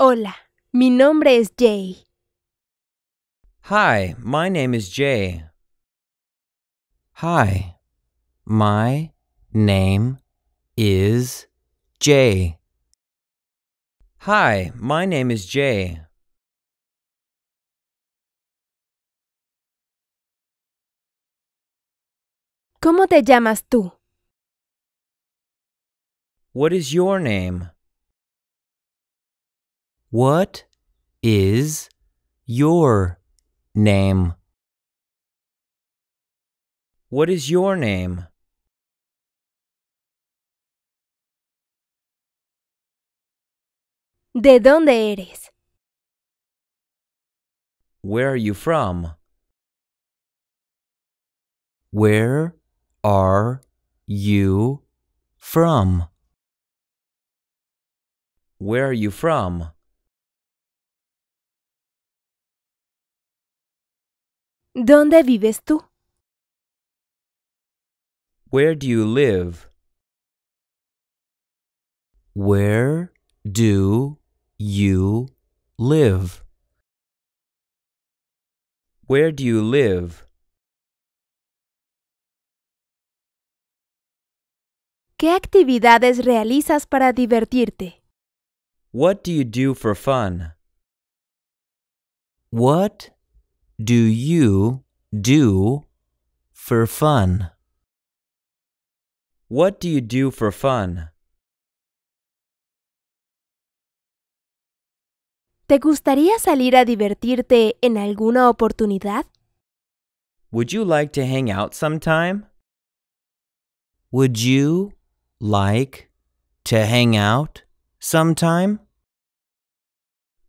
Hola, mi nombre es Jay. Hi, my name is Jay. Hi, my name is Jay. Hi, my name is Jay. ¿Cómo te llamas tú? What is your name? What is your name? What is your name? ¿De dónde eres? Where are you from? Where are you from? Where are you from? ¿Dónde vives tú? Where do you live? Where do you live? Where do you live? ¿Qué actividades realizas para divertirte? What do you do for fun? What do you do for fun? What do you do for fun? ¿Te gustaría salir a divertirte en alguna oportunidad? Would you like to hang out sometime? Would you like to hang out sometime?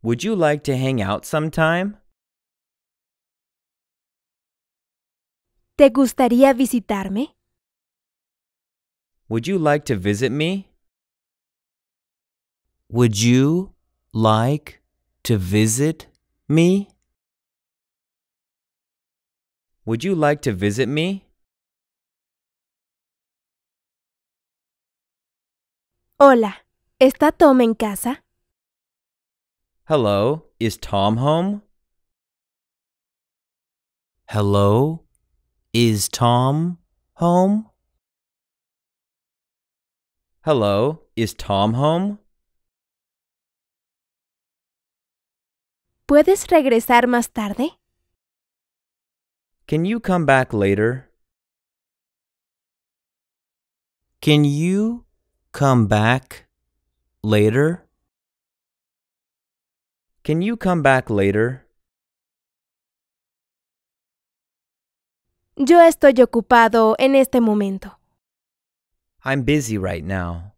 Would you like to hang out sometime? ¿Te gustaría visitarme? Would you like to visit me? Would you like to visit me? Would you like to visit me? Hola, ¿está Tom en casa? Hello, is Tom home? Hello, is Tom home? Hello, is Tom home? ¿Puedes regresar más tarde? Can you come back later? Can you come back later? Can you come back later? Yo estoy ocupado en este momento. I'm busy right now.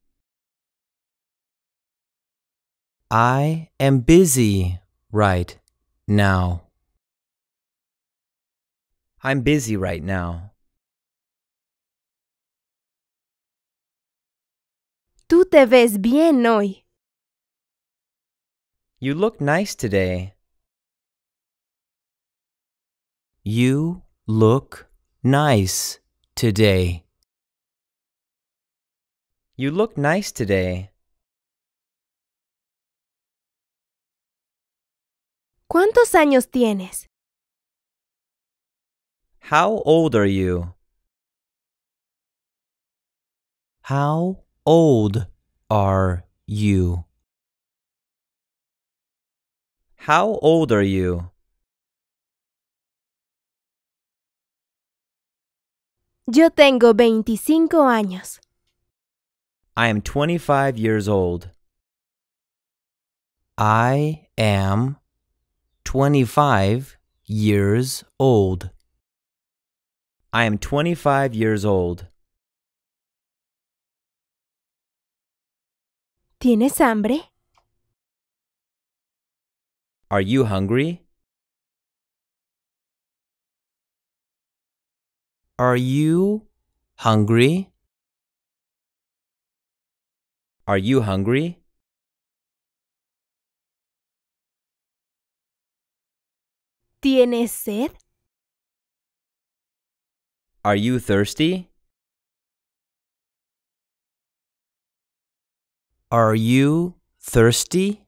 I am busy right now. I'm busy right now. Tú te ves bien hoy. You look nice today. You look nice today. You look nice today. ¿Cuántos años tienes? How old are you? How old are you? How old are you? Yo tengo 25 años. I am 25 years old. I am 25 years old. I am 25 years old. ¿Tienes hambre? Are you hungry? Are you hungry? Are you hungry? ¿Tienes sed? Are you thirsty? Are you thirsty?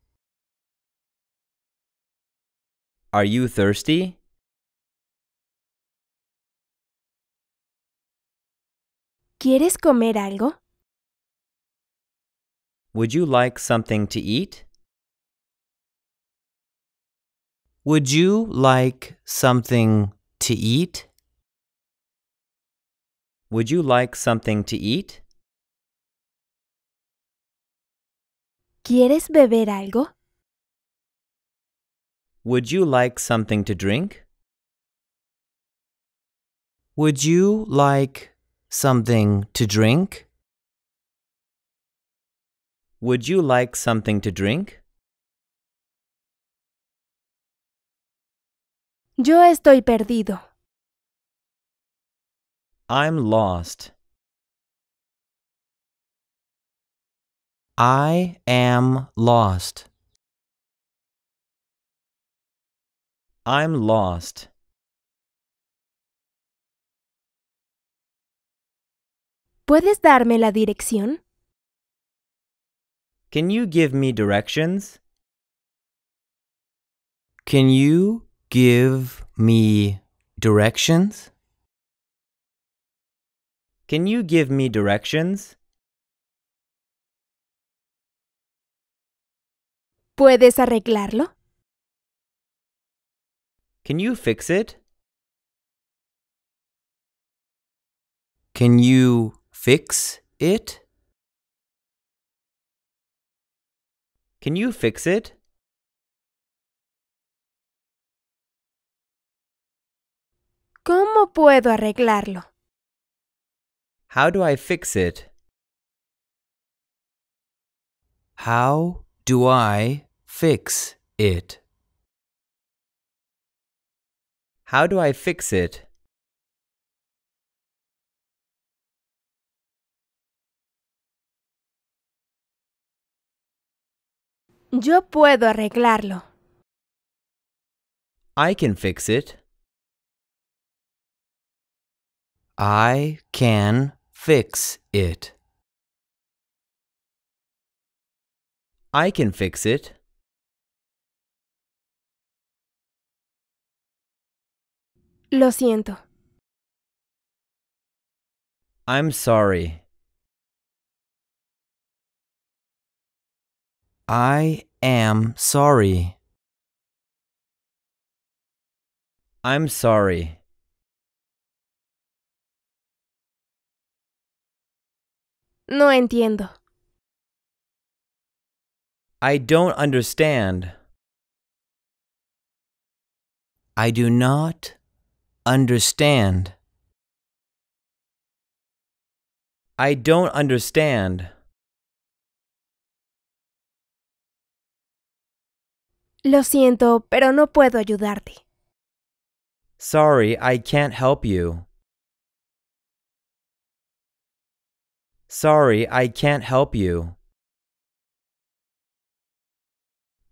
Are you thirsty? ¿Quieres comer algo? Would you like something to eat? Would you like something to eat? Would you like something to eat? ¿Quieres beber algo? Would you like something to drink? Would you like something to drink? Would you like something to drink? Yo estoy perdido. I'm lost. I am lost. I'm lost. ¿Puedes darme la dirección? Can you give me directions? Can you give me directions? Can you give me directions? ¿Puedes arreglarlo? Can you fix it? Can you fix it? Can you fix it? ¿Cómo puedo arreglarlo? How do I fix it? How do I fix it? How do I fix it? Yo puedo arreglarlo. I can fix it. I can fix it. I can fix it. Lo siento. I'm sorry. I am sorry. I'm sorry. No entiendo. I don't understand. I do not understand. I don't understand. Lo siento, pero no puedo ayudarte. Sorry, I can't help you. Sorry, I can't help you.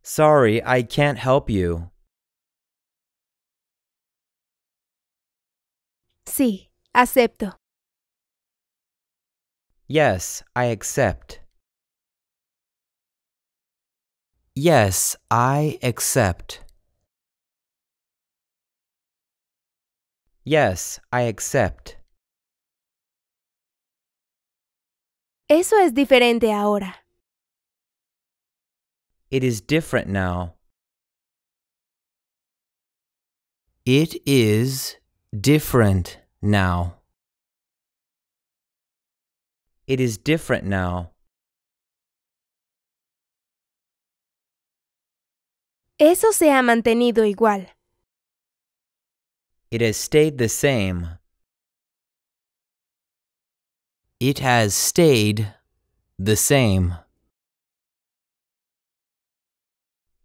Sorry, I can't help you. Sí, acepto. Yes, I accept. Yes, I accept. Yes, I accept. Eso es diferente ahora. It is different now. It is different now. It is different now. Eso se ha mantenido igual. It has stayed the same. It has stayed the same.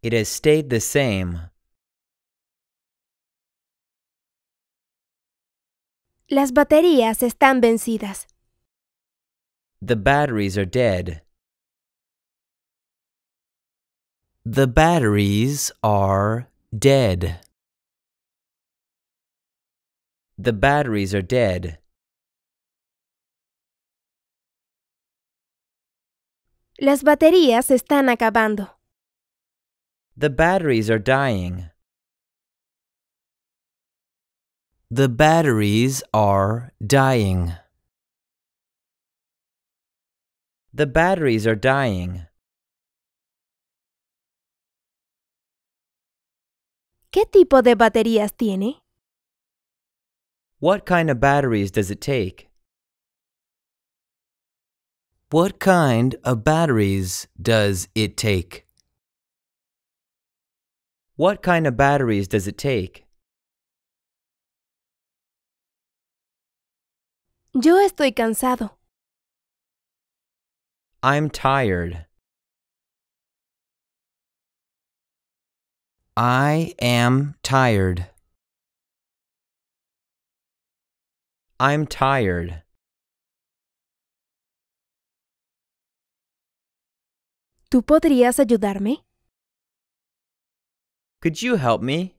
It has stayed the same. Las baterías están vencidas. The batteries are dead. The batteries are dead. The batteries are dead. Las baterías están acabando. The batteries are dying. The batteries are dying. The batteries are dying. ¿Qué tipo de baterías tiene? What kind of batteries does it take? What kind of batteries does it take? What kind of batteries does it take? Yo estoy cansado. I'm tired. I am tired. I'm tired. ¿Tú podrías ayudarme? Could you help me?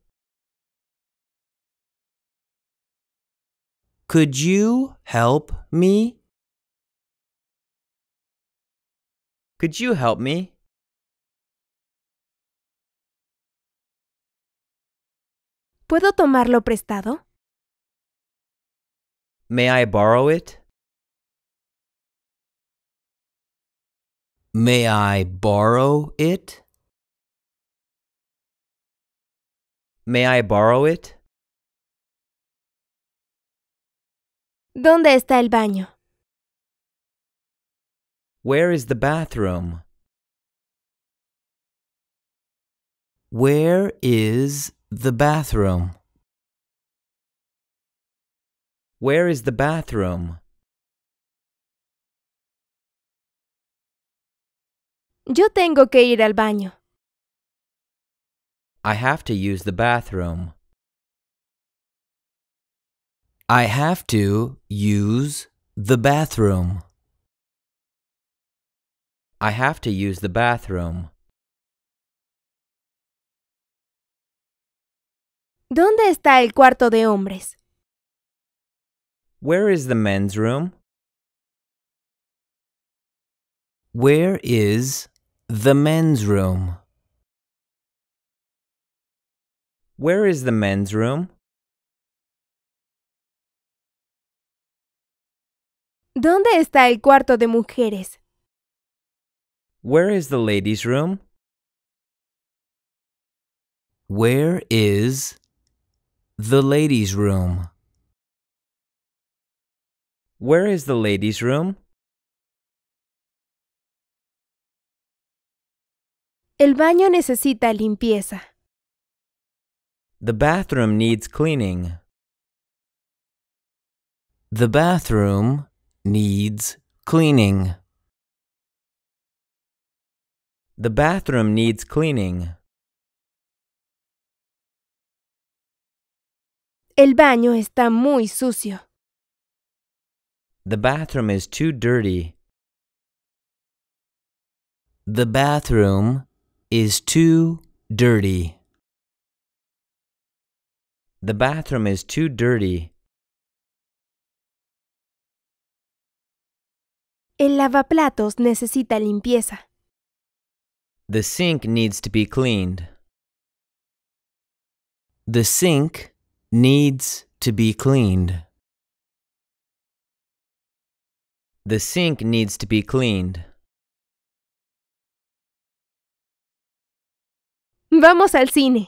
Could you help me? Could you help me? ¿Puedo tomarlo prestado? May I borrow it? May I borrow it? May I borrow it? ¿Dónde está el baño? Where is the bathroom? Where is The bathroom. Where is the bathroom? Yo tengo que ir al baño. I have to use the bathroom. I have to use the bathroom. I have to use the bathroom. ¿Dónde está el cuarto de hombres? Where is the men's room? Where is the men's room? Where is the men's room? ¿Dónde está el cuarto de mujeres? Where is the ladies' room? Where is the ladies' room. Where is the ladies' room? El baño necesita limpieza. The bathroom needs cleaning. The bathroom needs cleaning. The bathroom needs cleaning. El baño está muy sucio. The bathroom is too dirty. The bathroom is too dirty. The bathroom is too dirty. El lavaplatos necesita limpieza. The sink needs to be cleaned. The sink needs to be cleaned. The sink needs to be cleaned. Vamos al cine.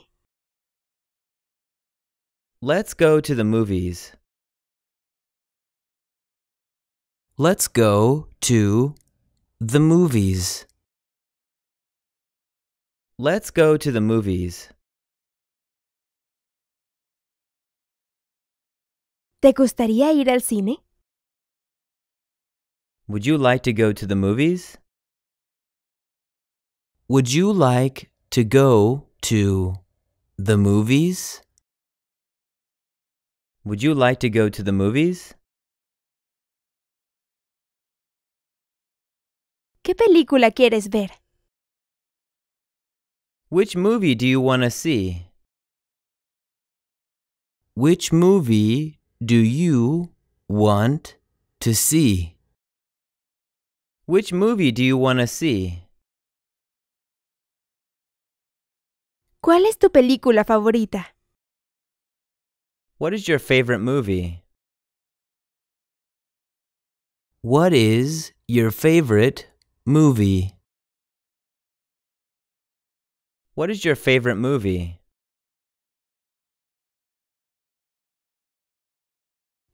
Let's go to the movies. Let's go to the movies. Let's go to the movies. ¿Te gustaría ir al cine? Would you like to go to the movies? Would you like to go to the movies? Would you like to go to the movies? ¿Qué película quieres ver? Which movie do you want to see? Which movie do you want to see? Which movie do you want to see? ¿Cuál es tu película favorita? What is your favorite movie? What is your favorite movie? What is your favorite movie?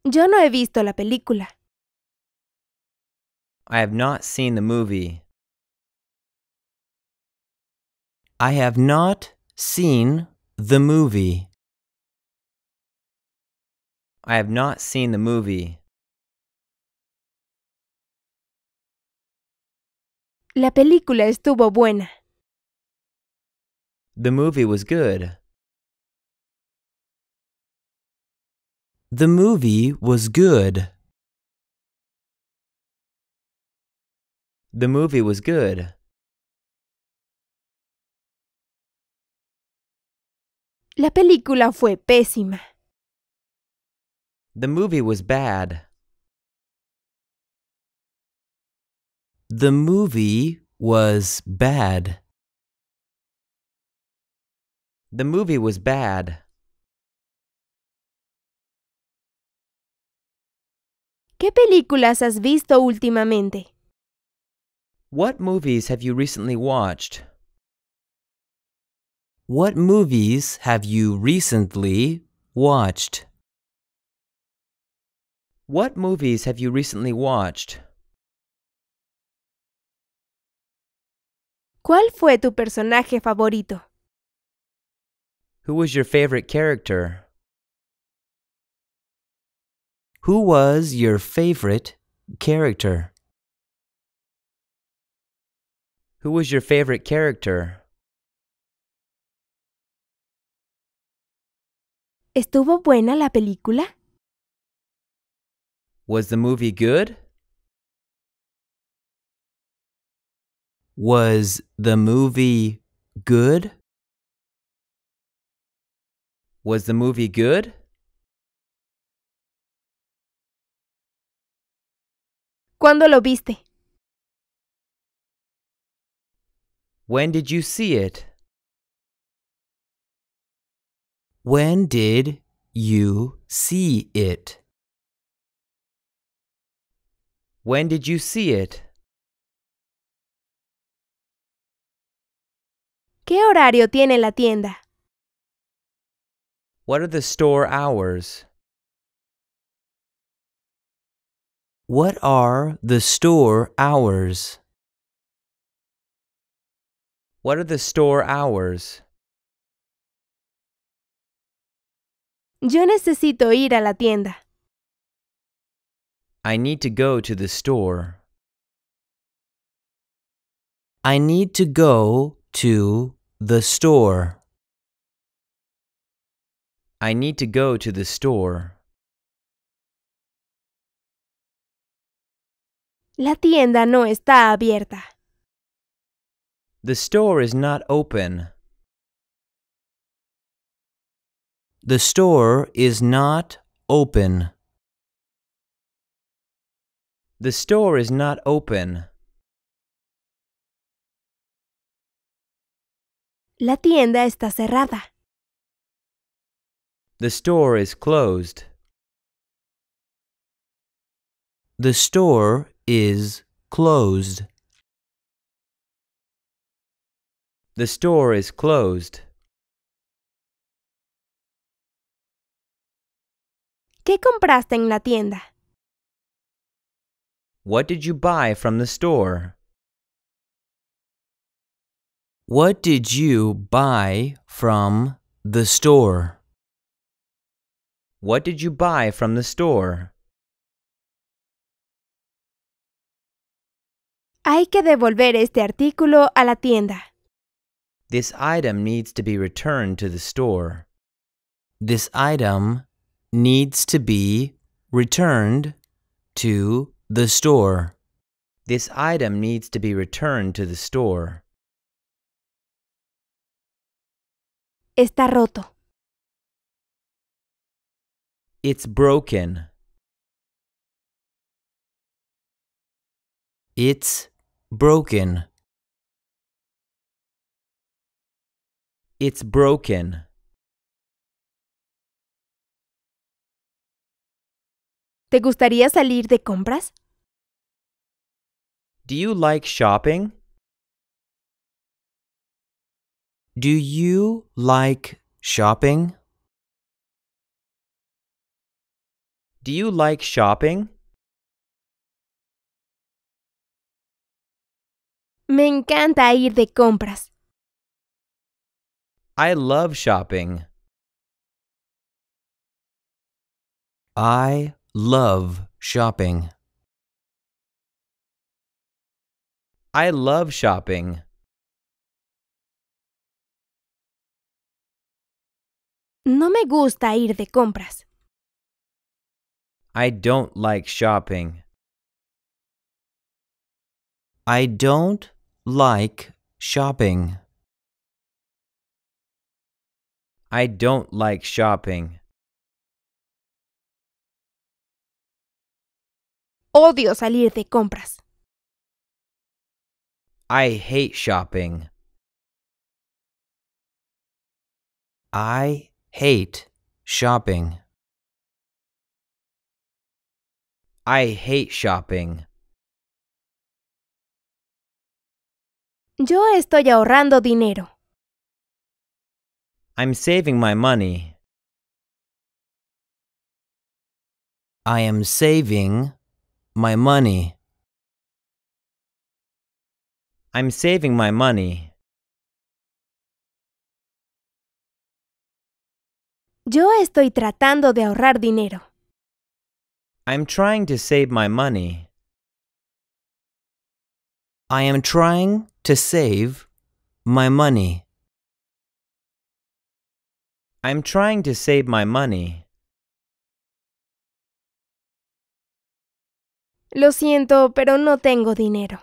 Yo no he visto la película. I have not seen the movie. I have not seen the movie. I have not seen the movie. La película estuvo buena. The movie was good. The movie was good. The movie was good. La película fue pésima. The movie was bad. The movie was bad. The movie was bad. ¿Qué películas has visto últimamente? What movies have you recently watched? What movies have you recently watched? What movies have you recently watched? ¿Cuál fue tu personaje favorito? Who was your favorite character? Who was your favorite character? Who was your favorite character? ¿Estuvo buena la película? Was the movie good? Was the movie good? Was the movie good? ¿Cuándo lo viste? When did you see it? When did you see it? When did you see it? ¿Qué horario tiene la tienda? What are the store hours? What are the store hours? What are the store hours? Yo necesito ir a la tienda. I need to go to the store. I need to go to the store. I need to go to the store. La tienda no está abierta. The store is not open. The store is not open. The store is not open. La tienda está cerrada. The store is closed. The store is closed. The store is closed. ¿Qué compraste en la tienda? What did you buy from the store? What did you buy from the store? What did you buy from the store? Hay que devolver este artículo a la tienda. This item needs to be returned to the store. This item needs to be returned to the store. This item needs to be returned to the store. Está roto. It's broken. It's broken It's broken. ¿Te gustaría salir de compras? Do you like shopping? Do you like shopping? Do you like shopping? Me encanta ir de compras. I love shopping. I love shopping. I love shopping. No me gusta ir de compras. I don't like shopping. I don't like shopping. I don't like shopping. Odio salir de compras. I hate shopping. I hate shopping. I hate shopping. Yo estoy ahorrando dinero. I'm saving my money. I am saving my money. I'm saving my money. Yo estoy tratando de ahorrar dinero. I'm trying to save my money. I am trying to save my money. I'm trying to save my money. Lo siento, pero no tengo dinero.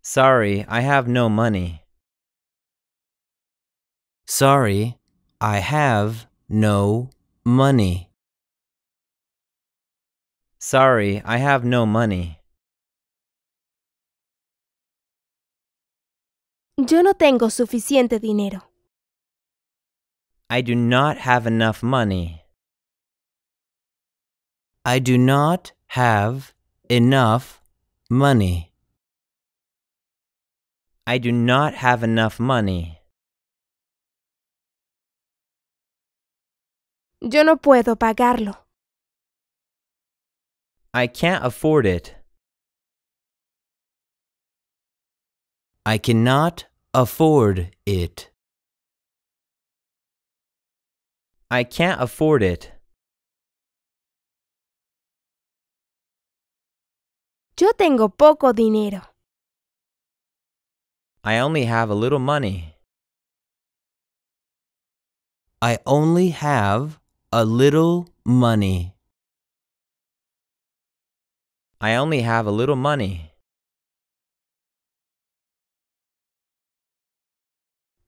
Sorry, I have no money. Sorry, I have no money. Sorry, I have no money. Yo no tengo suficiente dinero. I do not have enough money. I do not have enough money. I do not have enough money. Yo no puedo pagarlo. I can't afford it. I cannot afford it. I can't afford it. Yo tengo poco dinero. I only have a little money. I only have a little money. I only have a little money.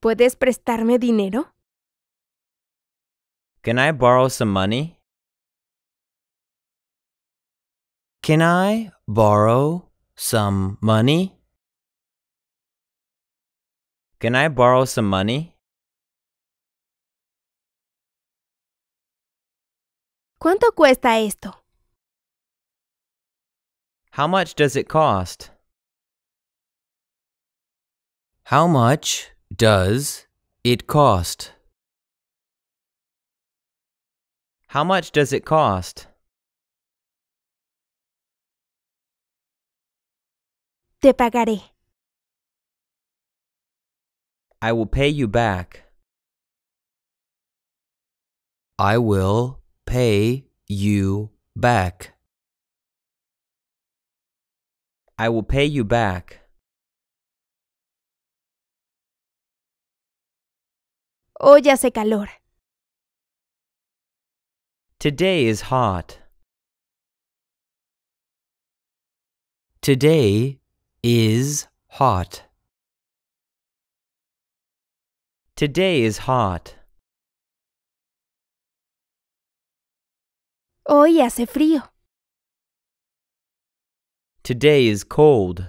¿Puedes prestarme dinero? Can I borrow some money? Can I borrow some money? Can I borrow some money? ¿Cuánto cuesta esto? How much does it cost? How much does it cost? How much does it cost? Te pagaré. I will pay you back. I will pay you back. I will pay you back. Hoy hace calor. Today is hot. Today is hot. Today is hot. Hoy hace frío. Today is cold.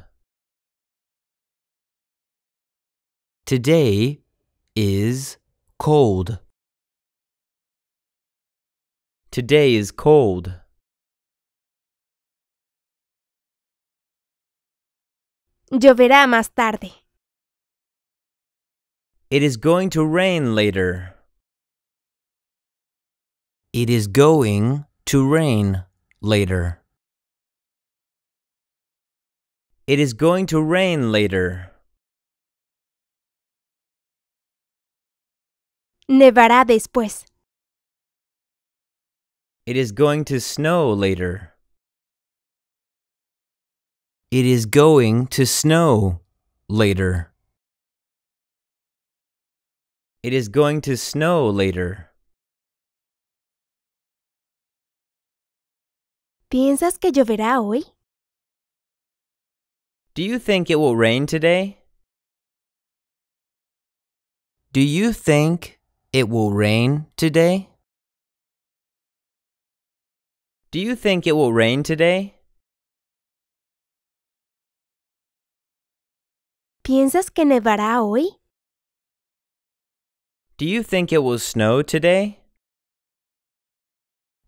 Today is cold. Today is cold. Lloverá más tarde. It is going to rain later. It is going to rain later. It is going to rain later. Nevará después. It is going to snow later. It is going to snow later. It is going to snow later. ¿Piensas que lloverá hoy? Do you think it will rain today? Do you think it will rain today? Do you think it will rain today? ¿Piensas que nevará hoy? Do you think it will snow today?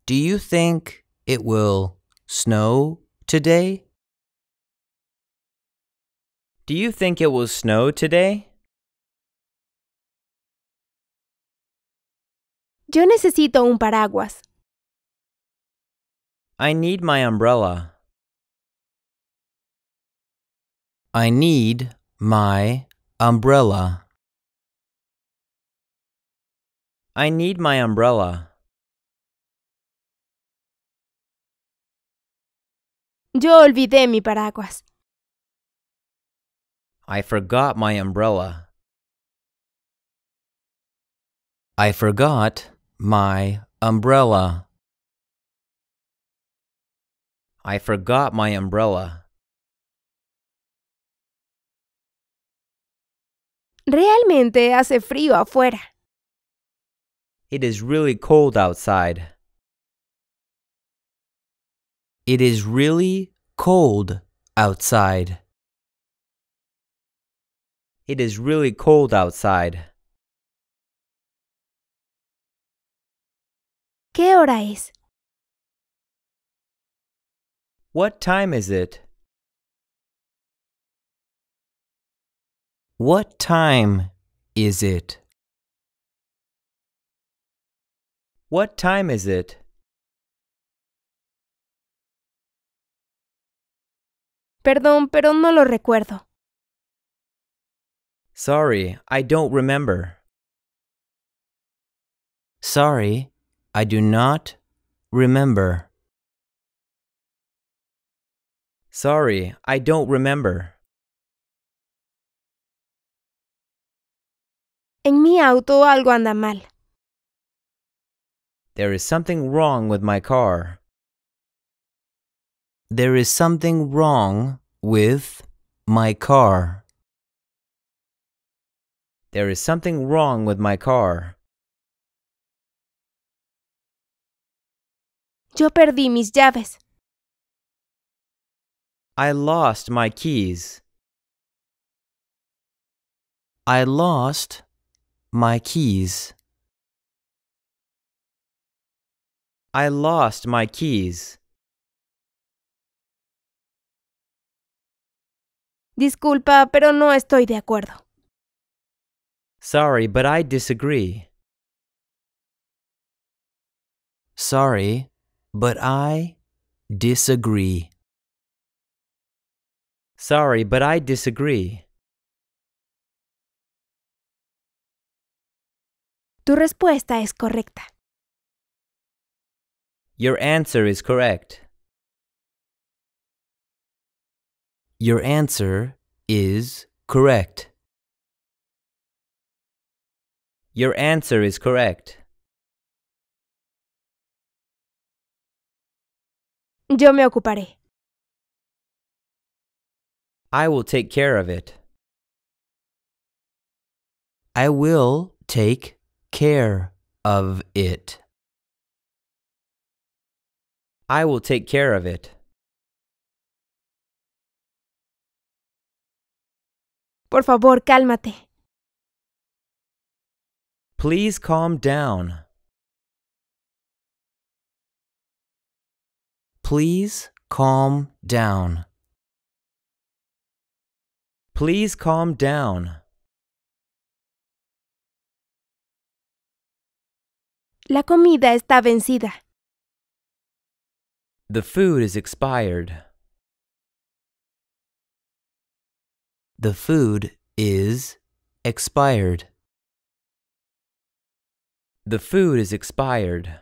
Do you think it will snow today? Do you think it will snow today? Yo necesito un paraguas. I need my umbrella. I need my umbrella. I need my umbrella. Yo olvidé mi paraguas. I forgot my umbrella. I forgot my umbrella. I forgot my umbrella. Realmente hace frío afuera. It is really cold outside. It is really cold outside. It is really cold outside. ¿Qué hora es? What time is it? What time is it? What time is it? Perdón, pero no lo recuerdo. Sorry, I don't remember. Sorry, I do not remember. Sorry, I don't remember. En mi auto algo anda mal. There is something wrong with my car. There is something wrong with my car. There is something wrong with my car. Yo perdí mis llaves. I lost my keys. I lost my keys. I lost my keys. Disculpa, pero no estoy de acuerdo. Sorry, but I disagree. Sorry, but I disagree. Sorry, but I disagree. Tu respuesta es correcta. Your answer is correct. Your answer is correct. Your answer is correct. Yo me ocuparé. I will take care of it. I will take care of it. I will take care of it. Por favor, cálmate. Please calm down. Please calm down. Please calm down. La comida está vencida. The food is expired. The food is expired. The food is expired.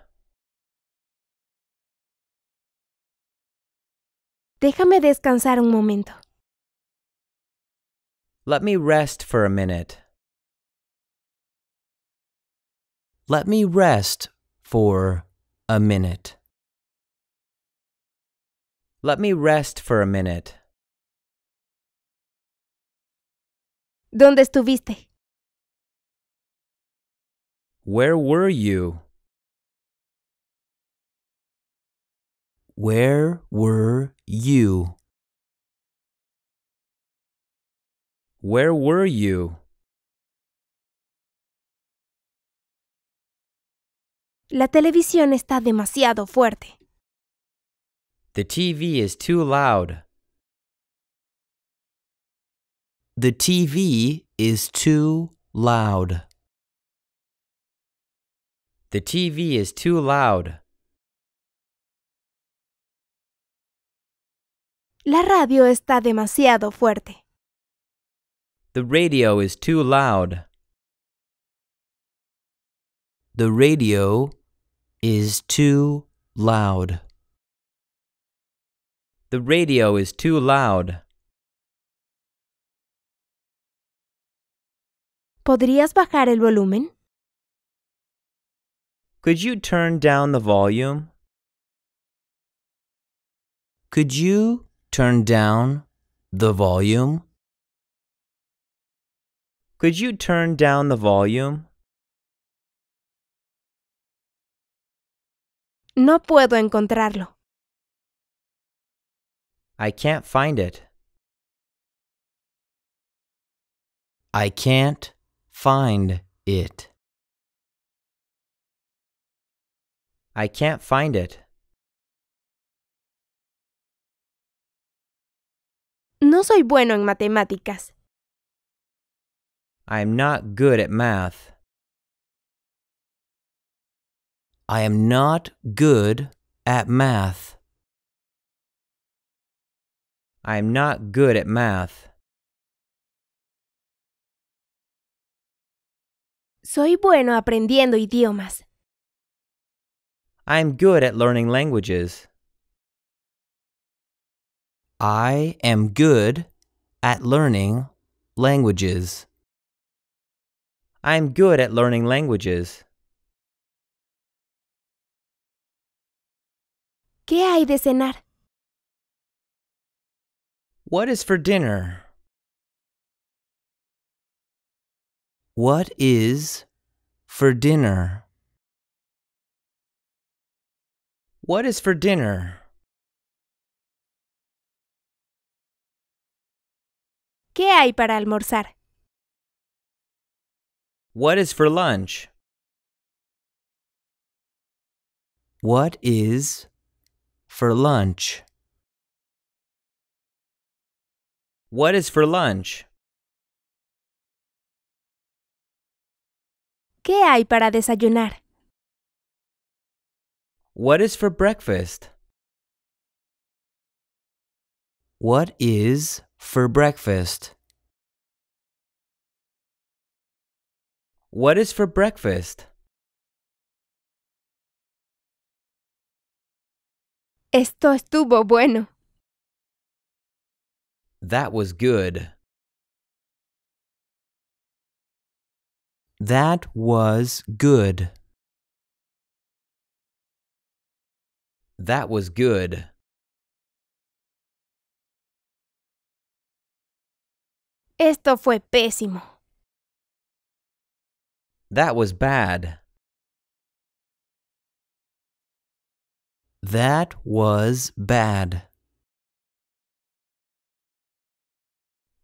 Déjame descansar un momento. Let me rest for a minute. Let me rest for a minute. Let me rest for a minute. ¿Dónde estuviste? Where were you? Where were you? Where were you? La televisión está demasiado fuerte. The TV is too loud. The TV is too loud. The TV is too loud. La radio está demasiado fuerte. The radio is too loud. The radio is too loud. The radio is too loud. ¿Podrías bajar el volumen? Could you turn down the volume? Could you turn down the volume? Could you turn down the volume? No puedo encontrarlo. I can't find it. I can't find it. I can't find it. No soy bueno en matemáticas. I am not good at math. I am not good at math. I am not good at math. Soy bueno aprendiendo idiomas. I am good at learning languages. I am good at learning languages. I am good at learning languages. ¿Qué hay de cenar? What is for dinner? What is for dinner? What is for dinner? ¿Qué hay para almorzar? What is for lunch? What is for lunch? What is for lunch? ¿Qué hay para desayunar? What is for breakfast? What is for breakfast? What is for breakfast? Esto estuvo bueno. That was good. That was good. That was good. Esto fue pésimo. That was bad. That was bad.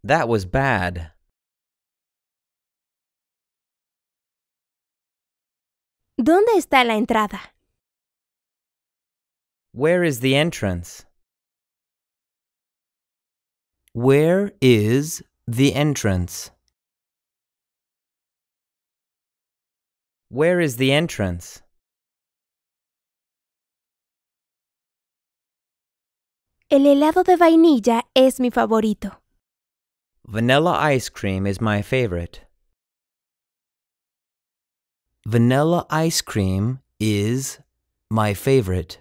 That was bad. ¿Dónde está la entrada? Where is the entrance? Where is the entrance. Where is the entrance? El helado de vainilla es mi favorito. Vanilla ice cream is my favorite. Vanilla ice cream is my favorite.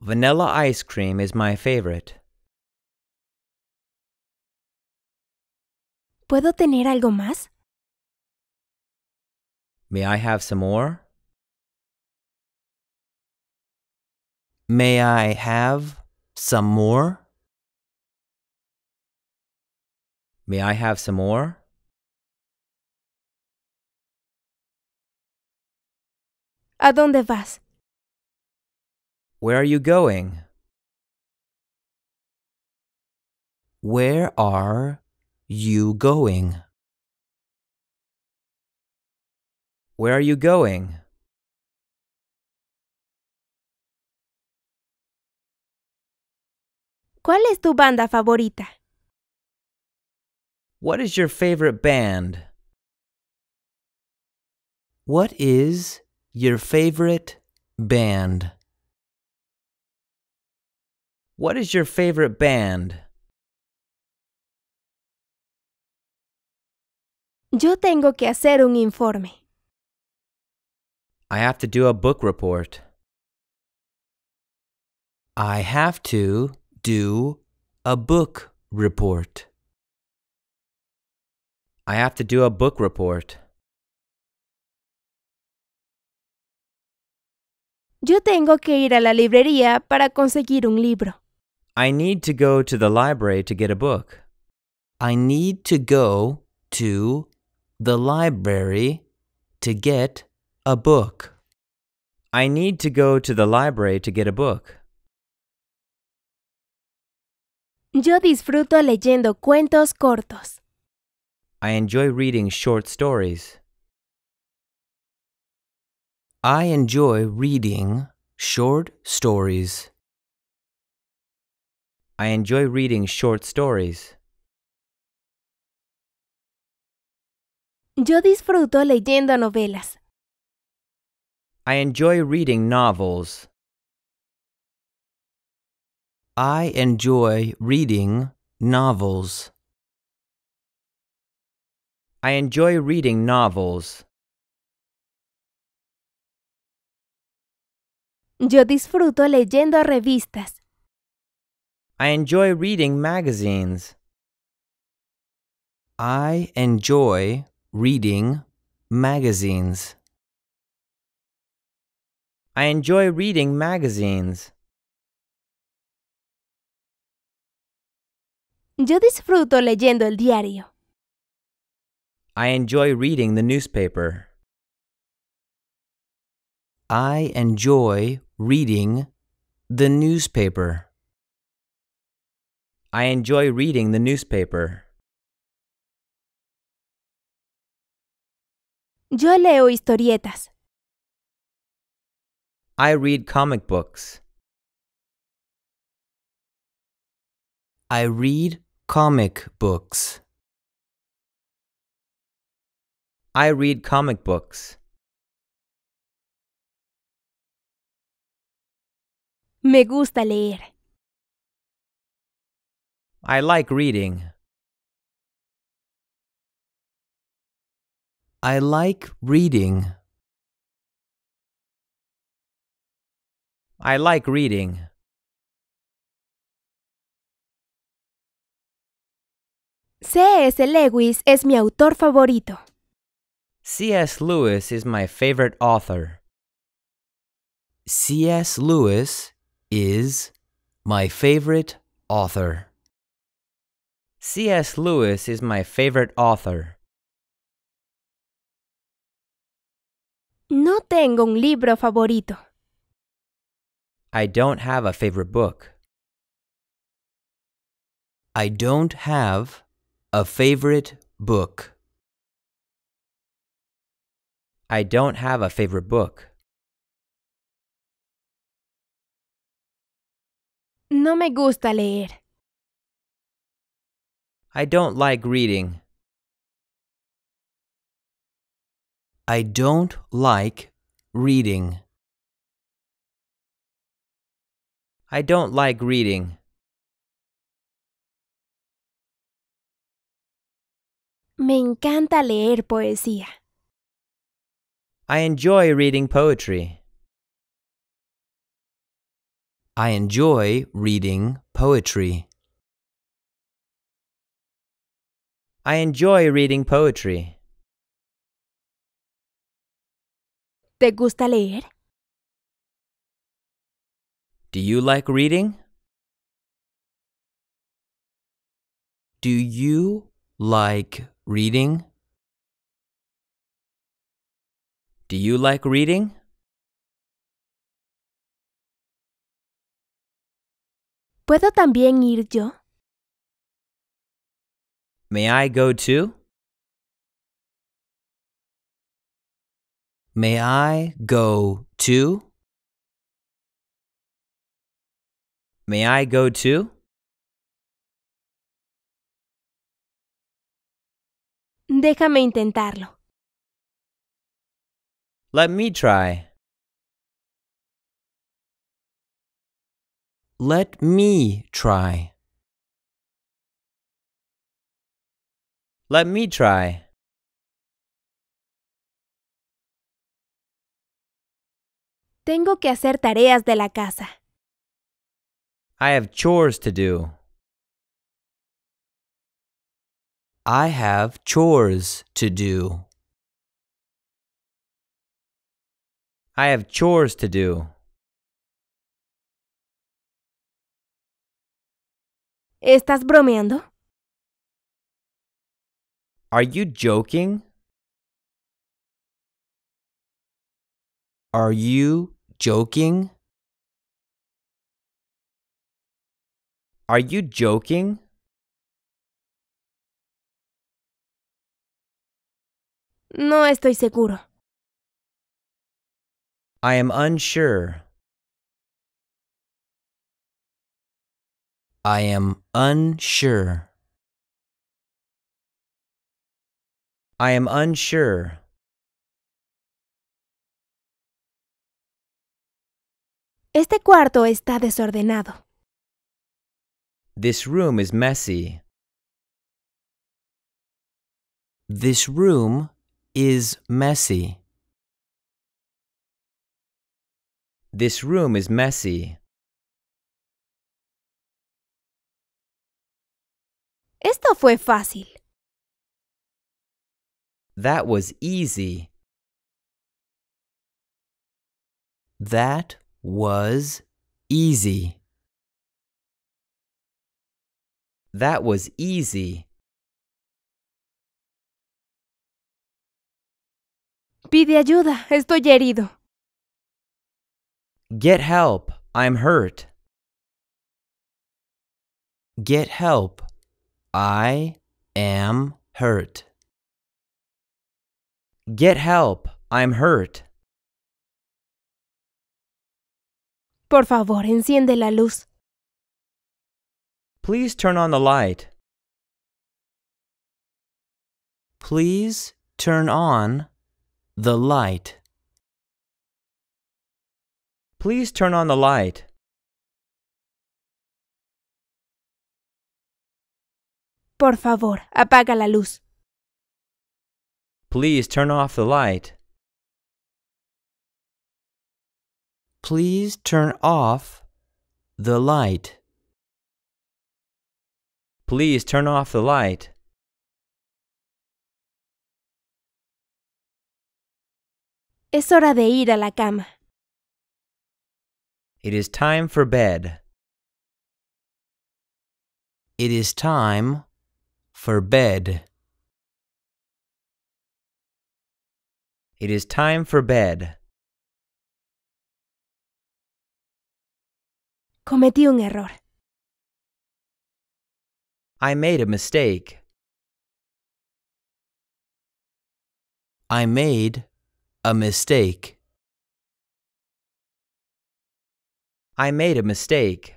Vanilla ice cream is my favorite. ¿Puedo tener algo más? May I have some more? May I have some more? May I have some more? ¿A dónde vas? Where are you going? Where are you going? Where are you going? ¿Cuál es tu banda favorita? What is your favorite band? What is your favorite band? What is your favorite band? Yo tengo que hacer un informe. I have to do a book report. I have to do a book report. I have to do a book report. Yo tengo que ir a la librería para conseguir un libro. I need to go to the library to get a book. I need to go to the library to get a book. I need to go to the library to get a book. Yo disfruto leyendo cuentos cortos. I enjoy reading short stories. I enjoy reading short stories. I enjoy reading short stories. Yo disfruto leyendo novelas. I enjoy reading novels. I enjoy reading novels. I enjoy reading novels. Yo disfruto leyendo revistas. I enjoy reading magazines. I enjoy reading magazines. I enjoy reading magazines. Yo disfruto leyendo el diario. I enjoy reading the newspaper. I enjoy reading the newspaper. I enjoy reading the newspaper. Yo leo historietas. I read comic books. I read comic books. I read comic books. Me gusta leer. I like reading. I like reading. I like reading. C.S. Lewis es mi autor favorito. C.S. Lewis is my favorite author. C.S. Lewis is my favorite author. C.S. Lewis is my favorite author. No tengo un libro favorito. I don't have a favorite book. I don't have a favorite book. I don't have a favorite book. No me gusta leer. I don't like reading. I don't like reading. I don't like reading. Me encanta leer poesía. I enjoy reading poetry. I enjoy reading poetry. I enjoy reading poetry. ¿Te gusta leer? Do you like reading? Do you like reading? Do you like reading? ¿Puedo también ir yo? May I go too? May I go to? May I go to? Déjame intentarlo. Let me try. Let me try. Let me try. Tengo que hacer tareas de la casa. I have chores to do. I have chores to do. I have chores to do. ¿Estás bromeando? Are you joking? Are you joking? Are you joking? No estoy seguro. I am unsure. I am unsure. I am unsure. Este cuarto está desordenado. This room is messy. This room is messy. This room is messy. Esto fue fácil. That was easy. That was easy. That was easy. Pide ayuda, estoy herido. Get help, I'm hurt. Get help, I am hurt. Get help, I'm hurt. Por favor, enciende la luz. Please turn on the light. Please turn on the light. Please turn on the light. Por favor, apaga la luz. Please turn off the light. Please turn off the light. Please turn off the light. Es hora de ir a la cama. It is time for bed. It is time for bed. It is time for bed. Cometí un error. I made a mistake. I made a mistake. I made a mistake.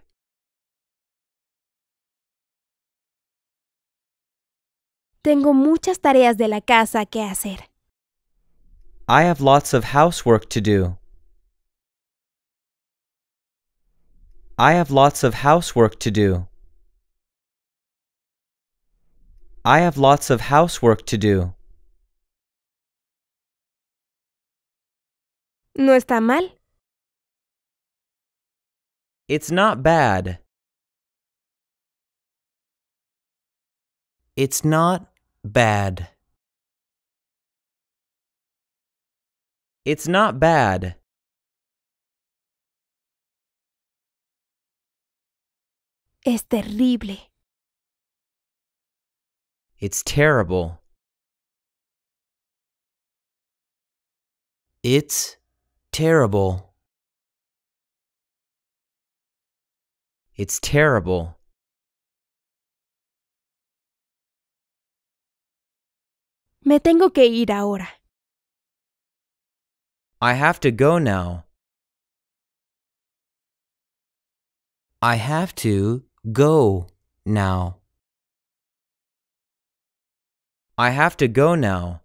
Tengo muchas tareas de la casa que hacer. I have lots of housework to do. I have lots of housework to do. I have lots of housework to do. No está mal. It's not bad. It's not bad. It's not bad. Es terrible. It's terrible. It's terrible. It's terrible. Me tengo que ir ahora. I have to go now. I have to Go now. I have to go now.